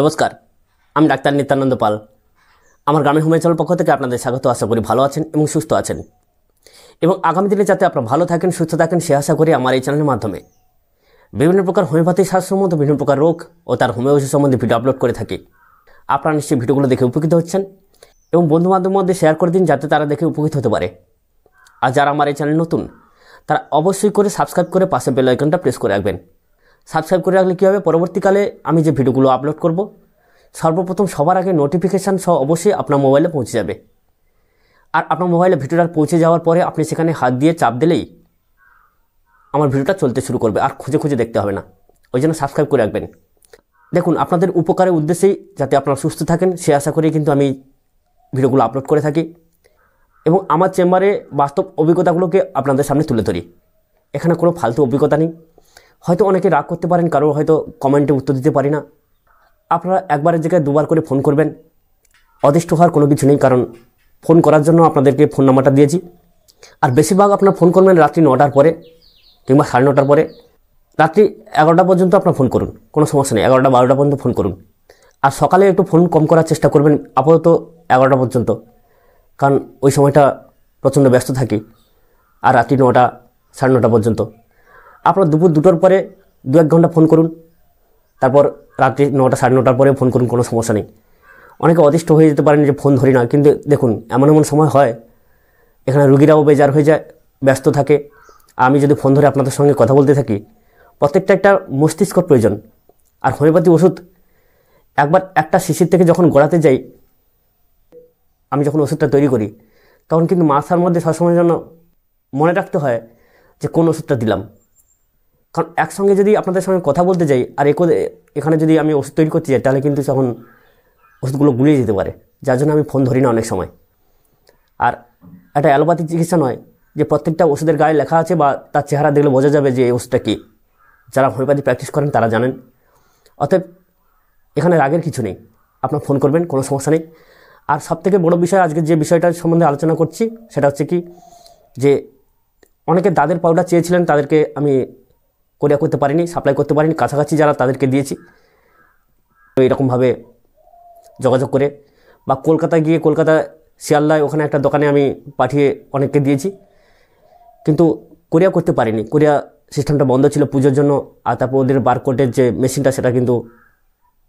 নমস্কার আমি ডাক্তার নিত্যানন্দ পাল আমার গ্রামীণ হিমাচল পক্ষ থেকে আপনাদের স্বাগত আশা করি ভালো আছেন এবং সুস্থ আছেন এবং আগামী দিনে যাতে আপনারা ভালো থাকেন সুস্থ থাকেন সে আশা করি আমার এই চ্যানেলের মাধ্যমে বিভিন্ন প্রকার হোমিওপ্যাথি স্বাস্থ্য সম্বন্ধে বিভিন্ন প্রকার রোগ ও তার হোমিওপ্যাথি সম্বন্ধে ভিডিও আপলোড করে থাকি আপনারা নিশ্চয়ই ভিডিওগুলো দেখে উপকৃত হচ্ছেন এবং বন্ধুবান্ধবের মধ্যে শেয়ার করে দিন যাতে তারা দেখে উপকৃত হতে পারে আর যারা আমার এই চ্যানেল নতুন তারা অবশ্যই করে সাবস্ক্রাইব করে পাশে বেল আইকনটা প্রেস করে রাখবেন সাবস্ক্রাইব করে রাখলে কী হবে পরবর্তীকালে আমি যে ভিডিওগুলো আপলোড করব সর্বপ্রথম সবার আগে নোটিফিকেশান সহ অবশ্যই আপনার মোবাইলে পৌঁছে যাবে আর আপনার মোবাইলে ভিডিওটা পৌঁছে যাওয়ার পরে আপনি সেখানে হাত দিয়ে চাপ দিলেই আমার ভিডিওটা চলতে শুরু করবে আর খুঁজে খুঁজে দেখতে হবে না ওই জন্য সাবস্ক্রাইব করে রাখবেন দেখুন আপনাদের উপকারের উদ্দেশ্যেই যাতে আপনারা সুস্থ থাকেন সে আশা করেই কিন্তু আমি ভিডিওগুলো আপলোড করে থাকি এবং আমার চেম্বারে বাস্তব অভিজ্ঞতাগুলোকে আপনাদের সামনে তুলে ধরি এখানে কোনো ফালতু অভিজ্ঞতা নেই হয়তো অনেকে রাগ করতে পারেন কারো হয়তো কমেন্টে উত্তর দিতে পারি না আপনারা একবারের জায়গায় দুবার করে ফোন করবেন অদৃষ্ট হওয়ার কোনো কিছু নেই কারণ ফোন করার জন্য আপনাদেরকে ফোন নাম্বারটা দিয়েছি আর বেশিরভাগ আপনার ফোন করবেন রাত্রি নটার পরে কিংবা সাড়ে নটার পরে রাত্রি এগারোটা পর্যন্ত আপনার ফোন করুন কোনো সমস্যা নেই এগারোটা বারোটা পর্যন্ত ফোন করুন আর সকালে একটু ফোন কম করার চেষ্টা করবেন আপাতত এগারোটা পর্যন্ত কারণ ওই সময়টা প্রচণ্ড ব্যস্ত থাকি আর রাত্রি নটা সাড়ে নটা পর্যন্ত আপনার দুপুর দুটোর পরে দু এক ঘন্টা ফোন করুন তারপর রাত্রি নটা সাড়ে নটার পরে ফোন করুন কোনো সমস্যা নেই অনেকে অতিষ্ঠ হয়ে যেতে পারেন যে ফোন ধরি না কিন্তু দেখুন এমন এমন সময় হয় এখানে রুগীরাও বেজার হয়ে যায় ব্যস্ত থাকে আমি যদি ফোন ধরে আপনাদের সঙ্গে কথা বলতে থাকি প্রত্যেকটা একটা মস্তিষ্ক প্রয়োজন আর হোমিওপ্যাথি ওষুধ একবার একটা শিশির থেকে যখন গড়াতে যাই আমি যখন ওষুধটা তৈরি করি তখন কিন্তু মাথার মধ্যে সবসময়ের যেন মনে রাখতে হয় যে কোন ওষুধটা দিলাম কারণ একসঙ্গে যদি আপনাদের সঙ্গে কথা বলতে যাই আর এখানে যদি আমি ওষুধ তৈরি করতে যাই তাহলে কিন্তু তখন ওষুধগুলো গুলিয়ে যেতে পারে যার জন্য আমি ফোন ধরি না অনেক সময় আর একটা অ্যালোপ্যাথি চিকিৎসা নয় যে প্রত্যেকটা ওষুধের গায়ে লেখা আছে বা তার চেহারা দেখলে বোঝা যাবে যে এই ওষুধটা কী যারা হোমিওপ্যাথি প্র্যাকটিস করেন তারা জানেন অতএব এখানে রাগের কিছু নেই আপনার ফোন করবেন কোনো সমস্যা নেই আর সবথেকে বড় বিষয় আজকে যে বিষয়টার সম্বন্ধে আলোচনা করছি সেটা হচ্ছে কি যে অনেকে দাদের পাউডার চেয়েছিলেন তাদেরকে আমি কোরিয়া করতে পারিনি সাপ্লাই করতে পারিনি কাছাকাছি যারা তাদেরকে দিয়েছি তো এরকমভাবে যোগাযোগ করে বা কলকাতা গিয়ে কলকাতা শিয়ালদায় ওখানে একটা দোকানে আমি পাঠিয়ে অনেককে দিয়েছি কিন্তু কোরিয়া করতে পারিনি কোরিয়া সিস্টেমটা বন্ধ ছিল পুজোর জন্য আর তারপর ওদের বারকোডের যে মেশিনটা সেটা কিন্তু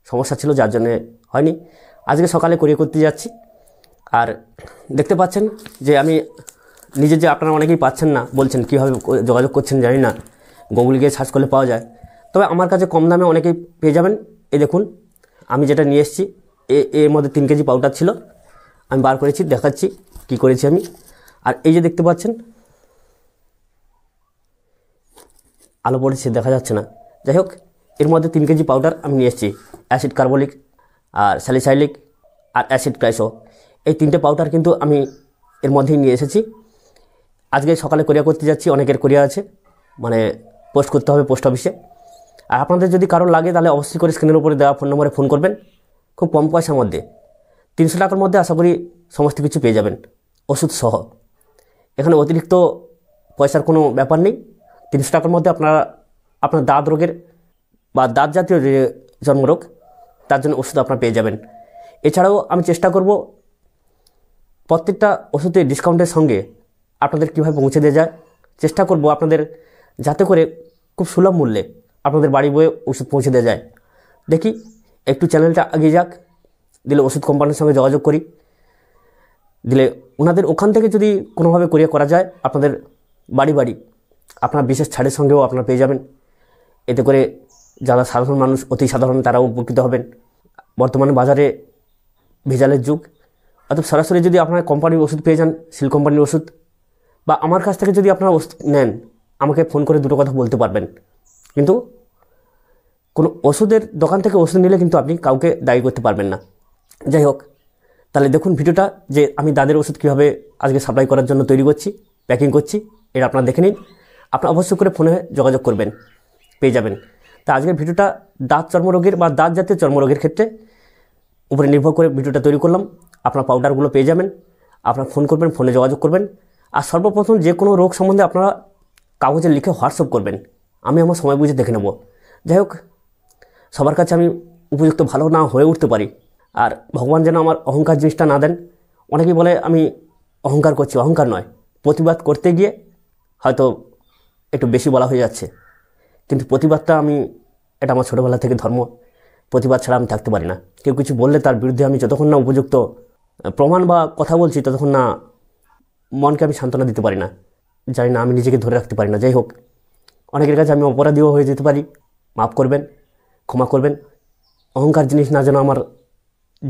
সমস্যা ছিল যার জন্যে হয়নি আজকে সকালে কোরিয়া করতে যাচ্ছি আর দেখতে পাচ্ছেন যে আমি নিজের যে আপনারা অনেকেই পাচ্ছেন না বলছেন কীভাবে যোগাযোগ করছেন জানি না গুগল গিয়ে সার্চ করলে পাওয়া যায় তবে আমার কাছে কম দামে অনেকেই পেয়ে যাবেন এই দেখুন আমি যেটা নিয়ে এসেছি এ এর মধ্যে তিন কেজি পাউডার ছিল আমি বার করেছি দেখাচ্ছি কি করেছি আমি আর এই যে দেখতে পাচ্ছেন আলো পড়েছে দেখা যাচ্ছে না যাই হোক এর মধ্যে তিন কেজি পাউডার আমি নিয়ে এসেছি অ্যাসিড কার্বলিক আর স্যালিসাইলিক আর অ্যাসিড ক্রাইসো এই তিনটে পাউডার কিন্তু আমি এর মধ্যেই নিয়ে এসেছি আজকে সকালে কোরিয়া করতে যাচ্ছি অনেকের কোরিয়া আছে মানে পোস্ট করতে হবে পোস্ট অফিসে আর আপনাদের যদি কারো লাগে তাহলে অবশ্যই করে স্ক্রিনের উপরে দেওয়া ফোন নম্বরে ফোন করবেন খুব কম পয়সার মধ্যে তিনশো টাকার মধ্যে আশা করি সমস্ত কিছু পেয়ে যাবেন ওষুধ সহ এখানে অতিরিক্ত পয়সার কোনো ব্যাপার নেই তিনশো টাকার মধ্যে আপনারা আপনার দাঁত রোগের বা দাঁত জাতীয় যে জন্মরোগ তার জন্য ওষুধ আপনারা পেয়ে যাবেন এছাড়াও আমি চেষ্টা করব প্রত্যেকটা ওষুধে ডিসকাউন্টের সঙ্গে আপনাদের কীভাবে পৌঁছে দেওয়া যায় চেষ্টা করব আপনাদের যাতে করে খুব সুলভ মূল্যে আপনাদের বাড়ি বয়ে ওষুধ পৌঁছে দেওয়া যায় দেখি একটু চ্যানেলটা এগিয়ে যাক দিলে ওষুধ কোম্পানির সঙ্গে যোগাযোগ করি দিলে ওনাদের ওখান থেকে যদি কোনোভাবে করিয়া করা যায় আপনাদের বাড়ি বাড়ি আপনার বিশেষ ছাড়ের সঙ্গেও আপনারা পেয়ে যাবেন এতে করে যারা সাধারণ মানুষ অতি সাধারণ তারাও উপকৃত হবেন বর্তমানে বাজারে ভেজালের যুগ অর্থাৎ সরাসরি যদি আপনার কোম্পানির ওষুধ পেয়ে যান সিল কোম্পানির ওষুধ বা আমার কাছ থেকে যদি আপনারা ওষুধ নেন আমাকে ফোন করে দুটো কথা বলতে পারবেন কিন্তু কোনো ওষুধের দোকান থেকে ওষুধ নিলে কিন্তু আপনি কাউকে দায়ী করতে পারবেন না যাই হোক তাহলে দেখুন ভিডিওটা যে আমি দাদের ওষুধ কীভাবে আজকে সাপ্লাই করার জন্য তৈরি করছি প্যাকিং করছি এটা আপনারা দেখে নিন আপনারা অবশ্যই করে ফোনে যোগাযোগ করবেন পেয়ে যাবেন তা আজকের ভিডিওটা দাঁত চর্মরোগের বা দাঁত জাতীয় চর্মরোগের ক্ষেত্রে উপরে নির্ভর করে ভিডিওটা তৈরি করলাম আপনার পাউডারগুলো পেয়ে যাবেন আপনারা ফোন করবেন ফোনে যোগাযোগ করবেন আর সর্বপ্রথম যে কোনো রোগ সম্বন্ধে আপনারা কাগজে লিখে হোয়াটসঅ্যাপ করবেন আমি আমার সময় বুঝে দেখে নেব যাই হোক সবার কাছে আমি উপযুক্ত ভালো না হয়ে উঠতে পারি আর ভগবান যেন আমার অহংকার জিনিসটা না দেন অনেকেই বলে আমি অহংকার করছি অহংকার নয় প্রতিবাদ করতে গিয়ে হয়তো একটু বেশি বলা হয়ে যাচ্ছে কিন্তু প্রতিবাদটা আমি এটা আমার ছোটোবেলা থেকে ধর্ম প্রতিবাদ ছাড়া আমি থাকতে পারি না কেউ কিছু বললে তার বিরুদ্ধে আমি যতক্ষণ না উপযুক্ত প্রমাণ বা কথা বলছি ততক্ষণ না মনকে আমি সান্ত্বনা দিতে পারি না জানি না আমি নিজেকে ধরে রাখতে পারি না যাই হোক অনেকের কাছে আমি অপরাধীও হয়ে যেতে পারি মাফ করবেন ক্ষমা করবেন অহংকার জিনিস না যেন আমার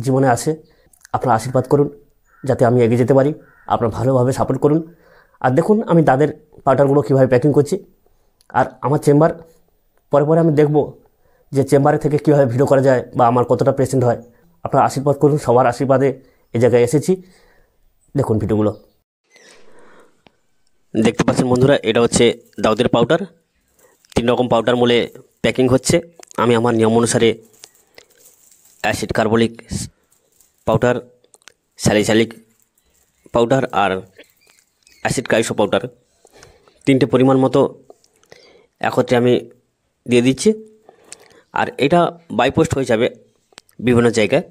জীবনে আসে আপনারা আশীর্বাদ করুন যাতে আমি এগিয়ে যেতে পারি আপনারা ভালোভাবে সাপোর্ট করুন আর দেখুন আমি তাদের পাউডারগুলো কীভাবে প্যাকিং করছি আর আমার চেম্বার পরে পরে আমি দেখব যে চেম্বারে থেকে কীভাবে ভিডিও করা যায় বা আমার কতটা পেশেন্ট হয় আপনারা আশীর্বাদ করুন সবার আশীর্বাদে এ জায়গায় এসেছি দেখুন ভিডিওগুলো দেখতে পাচ্ছেন বন্ধুরা এটা হচ্ছে দাউদের পাউডার তিন রকম পাউডার মূলে প্যাকিং হচ্ছে আমি আমার নিয়ম অনুসারে acid carbolic powder salicylic powder আর অ্যাসিড কাইসো পাউডার তিনটে পরিমাণ মতো একত্রে আমি দিয়ে দিচ্ছি আর এটা বাইপোস্ট হয়ে যাবে বিভিন্ন জায়গায়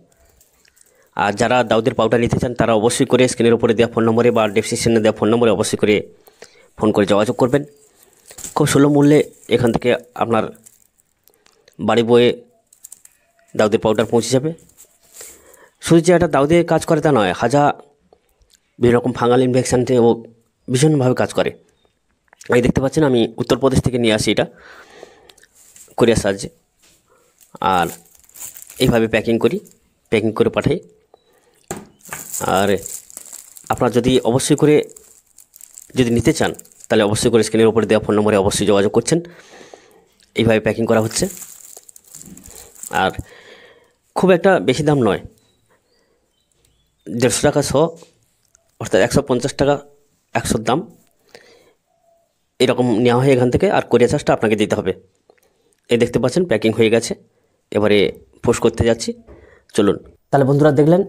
আর যারা দাউদের পাউডার নিতে চান তারা অবশ্যই করে স্ক্রিনের উপরে দেওয়া ফোন নম্বরে বা ডেসক্রিপশনে দেওয়া ফোন নম্বরে অবশ্যই করে ফোন করে যোগাযোগ করবেন খুব সুলভ মূল্যে এখান থেকে আপনার বাড়ি বয়ে দাউদের পাউডার পৌঁছে যাবে শুধু যে একটা দাউদে কাজ করে তা নয় হাজা বিভিন্ন রকম ফাঙ্গাল ইনফেকশান ও ভীষণভাবে কাজ করে আমি দেখতে পাচ্ছেন আমি উত্তরপ্রদেশ থেকে নিয়ে আসি এটা কোরিয়ার সাহায্যে আর এইভাবে প্যাকিং করি প্যাকিং করে পাঠাই আর আপনার যদি অবশ্যই করে যদি নিতে চান তাহলে অবশ্যই করে স্ক্রিনের উপরে দেওয়া ফোন নম্বরে অবশ্যই যোগাযোগ করছেন এইভাবে প্যাকিং করা হচ্ছে আর খুব একটা বেশি দাম নয় দেড়শো টাকা সহ অর্থাৎ একশো পঞ্চাশ টাকা একশোর দাম এরকম নেওয়া হয় এখান থেকে আর কোরিয়া চার্জটা আপনাকে দিতে হবে এই দেখতে পাচ্ছেন প্যাকিং হয়ে গেছে এবারে পোস্ট করতে যাচ্ছি চলুন তাহলে বন্ধুরা দেখলেন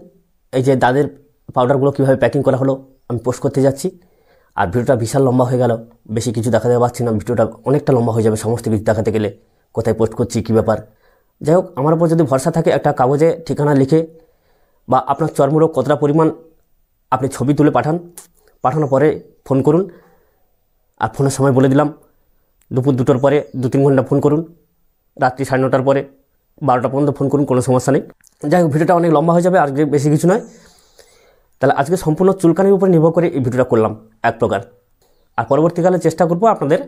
এই যে দাদের পাউডারগুলো কীভাবে প্যাকিং করা হলো আমি পোস্ট করতে যাচ্ছি আর ভিডিওটা বিশাল লম্বা হয়ে গেল বেশি কিছু দেখাতে পারছি না ভিডিওটা অনেকটা লম্বা হয়ে যাবে সমস্ত কিছু দেখাতে গেলে কোথায় পোস্ট করছি কী ব্যাপার যাই হোক আমার উপর যদি ভরসা থাকে একটা কাগজে ঠিকানা লিখে বা আপনার চর্মরোগ কতটা পরিমাণ আপনি ছবি তুলে পাঠান পাঠানোর পরে ফোন করুন আর ফোনের সময় বলে দিলাম দুপুর দুটোর পরে দু তিন ঘন্টা ফোন করুন রাত্রি সাড়ে নটার পরে বারোটা পর্যন্ত ফোন করুন কোনো সমস্যা নেই যাই হোক ভিডিওটা অনেক লম্বা হয়ে যাবে আর বেশি কিছু নয় তাহলে আজকে সম্পূর্ণ চুলকানির উপর নির্ভর করে এই ভিডিওটা করলাম এক প্রকার আর পরবর্তীকালে চেষ্টা করবো আপনাদের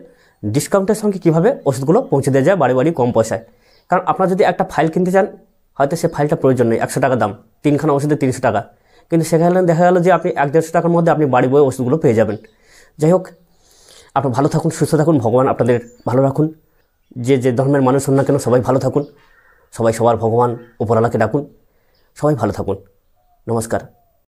ডিসকাউন্টের সঙ্গে কীভাবে ওষুধগুলো পৌঁছে দেওয়া যায় বাড়ি বাড়ি কম পয়সায় কারণ আপনারা যদি একটা ফাইল কিনতে চান হয়তো সে ফাইলটা প্রয়োজন নেই একশো টাকা দাম তিনখানা ওষুধে তিনশো টাকা কিন্তু সেখানে দেখা গেল যে আপনি এক দেড়শো টাকার মধ্যে আপনি বাড়ি বয়ে ওষুধগুলো পেয়ে যাবেন যাই হোক আপনার ভালো থাকুন সুস্থ থাকুন ভগবান আপনাদের ভালো রাখুন যে যে ধর্মের মানুষ হন না কেন সবাই ভালো থাকুন সবাই সবার ভগবান উপরালাকে ডাকুন সবাই ভালো থাকুন নমস্কার